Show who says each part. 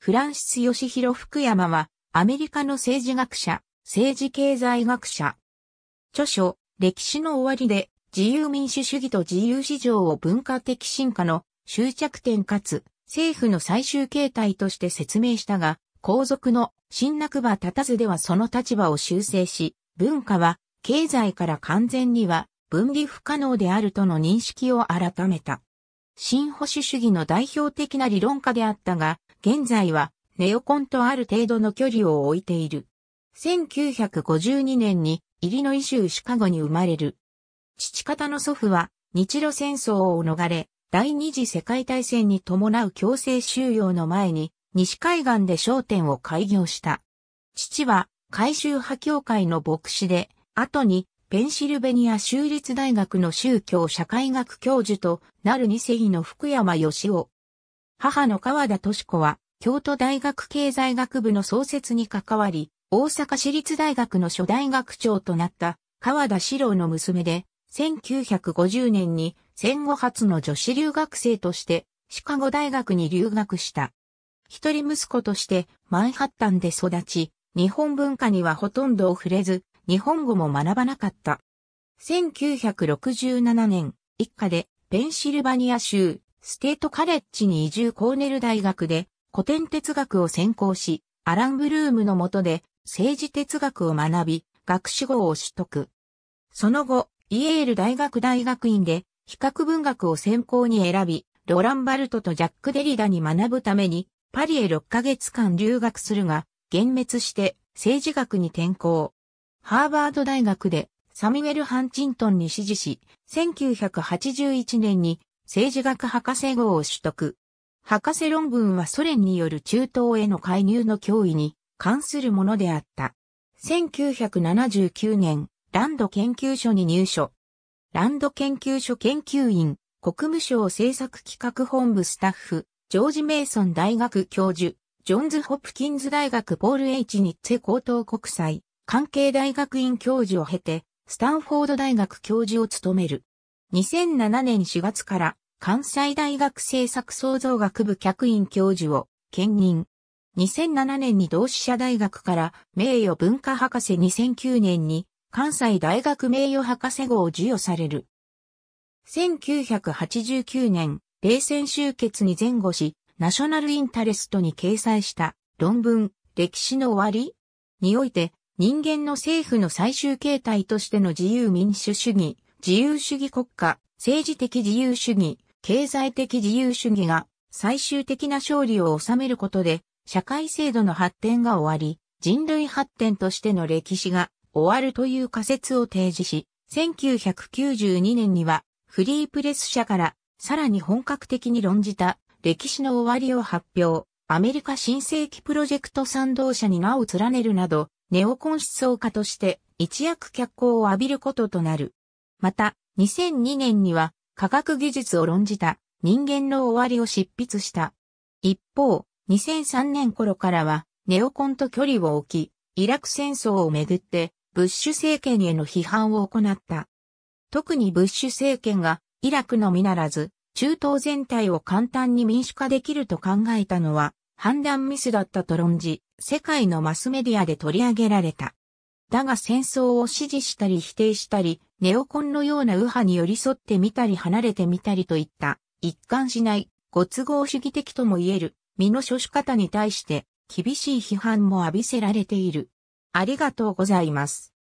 Speaker 1: フランシス・ヨシヒロ・福山は、アメリカの政治学者、政治経済学者。著書、歴史の終わりで、自由民主主義と自由市場を文化的進化の終着点かつ、政府の最終形態として説明したが、皇族の新落馬立たずではその立場を修正し、文化は経済から完全には分離不可能であるとの認識を改めた。新保守主義の代表的な理論家であったが、現在はネオコンとある程度の距離を置いている。1952年にイリノイ州シカゴに生まれる。父方の祖父は日露戦争を逃れ、第二次世界大戦に伴う強制収容の前に西海岸で商店を開業した。父は改修派協会の牧師で、後にペンシルベニア州立大学の宗教社会学教授となる二世の福山義夫、母の河田敏子は、京都大学経済学部の創設に関わり、大阪市立大学の初代学長となった河田史郎の娘で、1950年に戦後初の女子留学生としてシカゴ大学に留学した。一人息子としてマンハッタンで育ち、日本文化にはほとんど触れず、日本語も学ばなかった。1967年、一家でペンシルバニア州ステートカレッジに移住コーネル大学で古典哲学を専攻し、アラン・ブルームの下で政治哲学を学び、学士号を取得。その後、イエール大学大学院で比較文学を専攻に選び、ロラン・バルトとジャック・デリダに学ぶためにパリへ6ヶ月間留学するが、幻滅して政治学に転校。ハーバード大学でサミュエル・ハンチントンに支持し、1981年に政治学博士号を取得。博士論文はソ連による中東への介入の脅威に関するものであった。1979年、ランド研究所に入所。ランド研究所研究員、国務省政策企画本部スタッフ、ジョージ・メイソン大学教授、ジョンズ・ホプキンズ大学ポール・エイチ・ニッツェ高等国際、関係大学院教授を経て、スタンフォード大学教授を務める。2007年4月から関西大学政策創造学部客員教授を兼任。2007年に同志社大学から名誉文化博士2009年に関西大学名誉博士号を授与される。1989年、冷戦終結に前後し、ナショナルインタレストに掲載した論文、歴史の終わりにおいて、人間の政府の最終形態としての自由民主主義、自由主義国家、政治的自由主義、経済的自由主義が最終的な勝利を収めることで、社会制度の発展が終わり、人類発展としての歴史が終わるという仮説を提示し、1992年にはフリープレス社からさらに本格的に論じた歴史の終わりを発表、アメリカ新世紀プロジェクト賛同者に名を連ねるなど、ネオコン思想家として一躍脚光を浴びることとなる。また、2002年には科学技術を論じた人間の終わりを執筆した。一方、2003年頃からはネオコンと距離を置き、イラク戦争をめぐってブッシュ政権への批判を行った。特にブッシュ政権がイラクのみならず、中東全体を簡単に民主化できると考えたのは判断ミスだったと論じ、世界のマスメディアで取り上げられた。だが戦争を支持したり否定したり、ネオコンのような右派に寄り添ってみたり離れてみたりといった、一貫しない、ご都合主義的とも言える、身の処し方に対して、厳しい批判も浴びせられている。ありがとうございます。